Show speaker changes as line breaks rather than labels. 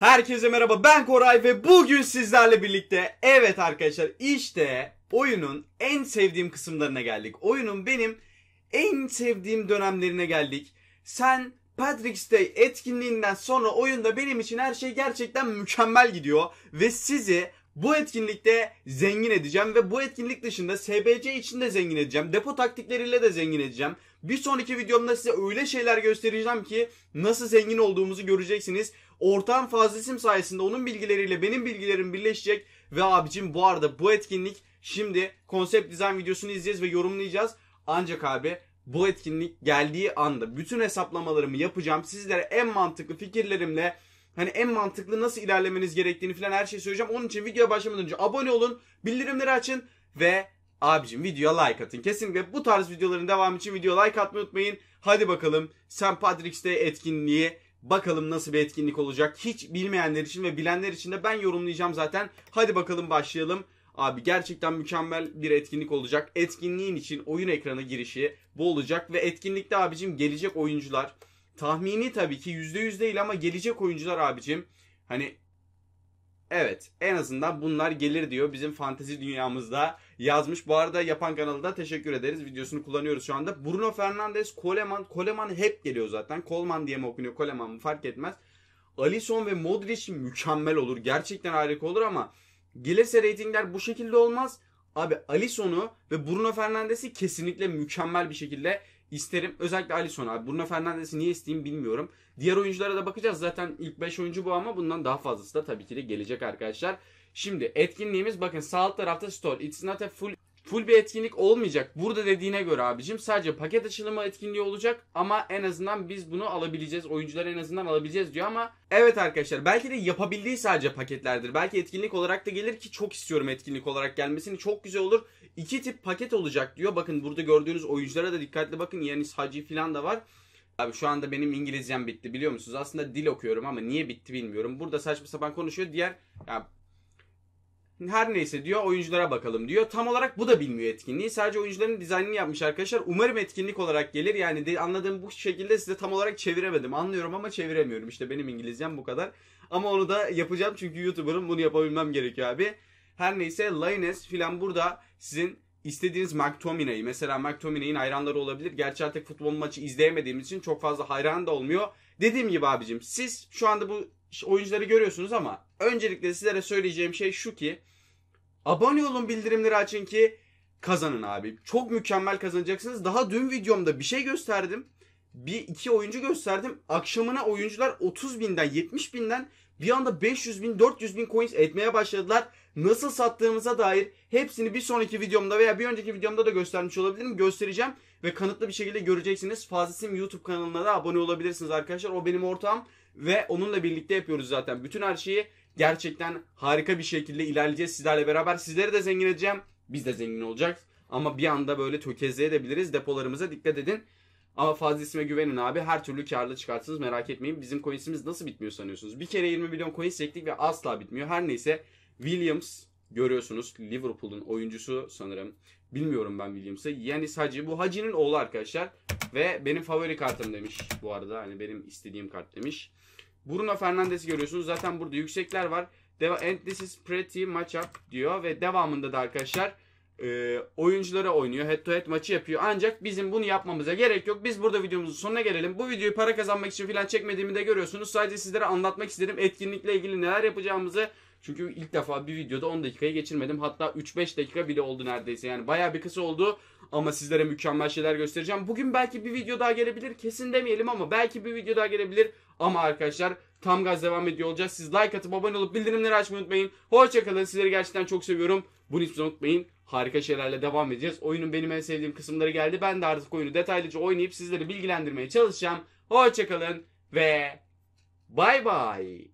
Herkese merhaba ben Koray ve bugün sizlerle birlikte evet arkadaşlar işte oyunun en sevdiğim kısımlarına geldik. Oyunun benim en sevdiğim dönemlerine geldik. Sen Patrick's Day etkinliğinden sonra oyunda benim için her şey gerçekten mükemmel gidiyor ve sizi bu etkinlikte zengin edeceğim ve bu etkinlik dışında SBC için de zengin edeceğim. Depo taktikleriyle de zengin edeceğim. Bir sonraki videomda size öyle şeyler göstereceğim ki nasıl zengin olduğumuzu göreceksiniz. Ortağım Fazlı sayesinde onun bilgileriyle benim bilgilerim birleşecek. Ve abicim bu arada bu etkinlik şimdi konsept dizayn videosunu izleyeceğiz ve yorumlayacağız. Ancak abi bu etkinlik geldiği anda bütün hesaplamalarımı yapacağım. Sizlere en mantıklı fikirlerimle hani en mantıklı nasıl ilerlemeniz gerektiğini falan her şeyi söyleyeceğim. Onun için videoya başlamadan önce abone olun, bildirimleri açın ve abicim videoya like atın. Kesinlikle bu tarz videoların devamı için videoya like atmayı unutmayın. Hadi bakalım St. Patrick's Day etkinliği Bakalım nasıl bir etkinlik olacak. Hiç bilmeyenler için ve bilenler için de ben yorumlayacağım zaten. Hadi bakalım başlayalım. Abi gerçekten mükemmel bir etkinlik olacak. Etkinliğin için oyun ekranı girişi bu olacak. Ve etkinlikte abicim gelecek oyuncular. Tahmini tabii ki %100 değil ama gelecek oyuncular abicim. Hani evet en azından bunlar gelir diyor bizim fantezi dünyamızda yazmış. Bu arada yapan kanalı da teşekkür ederiz. Videosunu kullanıyoruz şu anda. Bruno Fernandes, Coleman. Coleman hep geliyor zaten. Coleman diye mi okunuyor? Coleman mı? Fark etmez. Alisson ve Modric mükemmel olur. Gerçekten harika olur ama gelirse reytingler bu şekilde olmaz. Abi Alisson'u ve Bruno Fernandes'i kesinlikle mükemmel bir şekilde isterim. Özellikle Alisson abi. Bruno Fernandes'i niye isteyeyim bilmiyorum. Diğer oyunculara da bakacağız. Zaten ilk 5 oyuncu bu ama bundan daha fazlası da tabii ki de gelecek arkadaşlar. Şimdi etkinliğimiz bakın sağ alt tarafta store. It's not a full Full bir etkinlik olmayacak. Burada dediğine göre abicim sadece paket açılımı etkinliği olacak ama en azından biz bunu alabileceğiz. Oyuncuları en azından alabileceğiz diyor ama evet arkadaşlar belki de yapabildiği sadece paketlerdir. Belki etkinlik olarak da gelir ki çok istiyorum etkinlik olarak gelmesini. Çok güzel olur. İki tip paket olacak diyor. Bakın burada gördüğünüz oyunculara da dikkatli bakın. Yani Hacı falan da var. Abi şu anda benim İngilizcem bitti biliyor musunuz? Aslında dil okuyorum ama niye bitti bilmiyorum. Burada saçma sapan konuşuyor. Diğer ya her neyse diyor oyunculara bakalım diyor. Tam olarak bu da bilmiyor etkinliği. Sadece oyuncuların dizaynını yapmış arkadaşlar. Umarım etkinlik olarak gelir. Yani anladığım bu şekilde size tam olarak çeviremedim. Anlıyorum ama çeviremiyorum. İşte benim İngilizcem bu kadar. Ama onu da yapacağım çünkü YouTuber'ım bunu yapabilmem gerekiyor abi. Her neyse Lioness filan burada sizin istediğiniz McTominay'ı mesela McTominay'in hayranları olabilir. Gerçi artık futbol maçı izleyemediğimiz için çok fazla hayran da olmuyor. Dediğim gibi abicim siz şu anda bu oyuncuları görüyorsunuz ama öncelikle sizlere söyleyeceğim şey şu ki abone olun bildirimleri açın ki kazanın abi. Çok mükemmel kazanacaksınız. Daha dün videomda bir şey gösterdim. Bir iki oyuncu gösterdim. Akşamına oyuncular 30 binden 70 binden bir anda 500 bin 400 bin coins etmeye başladılar. Nasıl sattığımıza dair hepsini bir sonraki videomda veya bir önceki videomda da göstermiş olabilirim. Göstereceğim ve kanıtlı bir şekilde göreceksiniz. fazlasım YouTube kanalına da abone olabilirsiniz arkadaşlar. O benim ortağım ve onunla birlikte yapıyoruz zaten. Bütün her şeyi gerçekten harika bir şekilde ilerleyeceğiz sizlerle beraber. Sizleri de zengin edeceğim. Biz de zengin olacak. Ama bir anda böyle tökezleyebiliriz. Depolarımıza dikkat edin. Ama fazlasına güvenin abi. Her türlü karlı çıkartırsınız merak etmeyin. Bizim coinsimiz nasıl bitmiyor sanıyorsunuz? Bir kere 20 milyon coin çektik ve asla bitmiyor. Her neyse Williams Görüyorsunuz Liverpool'un oyuncusu sanırım. Bilmiyorum ben Williams'ı. Yani sadece Bu Hacı'nın oğlu arkadaşlar. Ve benim favori kartım demiş bu arada. Hani benim istediğim kart demiş. Bruno Fernandes'i görüyorsunuz. Zaten burada yüksekler var. Deva And this is pretty matchup diyor. Ve devamında da arkadaşlar e, oyunculara oynuyor. Head to head maçı yapıyor. Ancak bizim bunu yapmamıza gerek yok. Biz burada videomuzun sonuna gelelim. Bu videoyu para kazanmak için falan çekmediğimi de görüyorsunuz. Sadece sizlere anlatmak istedim. Etkinlikle ilgili neler yapacağımızı çünkü ilk defa bir videoda 10 dakikayı geçirmedim. Hatta 3-5 dakika bile oldu neredeyse. Yani bayağı bir kısa oldu. Ama sizlere mükemmel şeyler göstereceğim. Bugün belki bir video daha gelebilir. Kesin demeyelim ama belki bir video daha gelebilir. Ama arkadaşlar tam gaz devam ediyor olacağız. Siz like atıp abone olup bildirimleri açmayı unutmayın. Hoşçakalın. Sizleri gerçekten çok seviyorum. Bunu hiç unutmayın. Harika şeylerle devam edeceğiz. Oyunun benim en sevdiğim kısımları geldi. Ben de artık oyunu detaylıca oynayıp sizleri bilgilendirmeye çalışacağım. Hoşçakalın ve bay bay.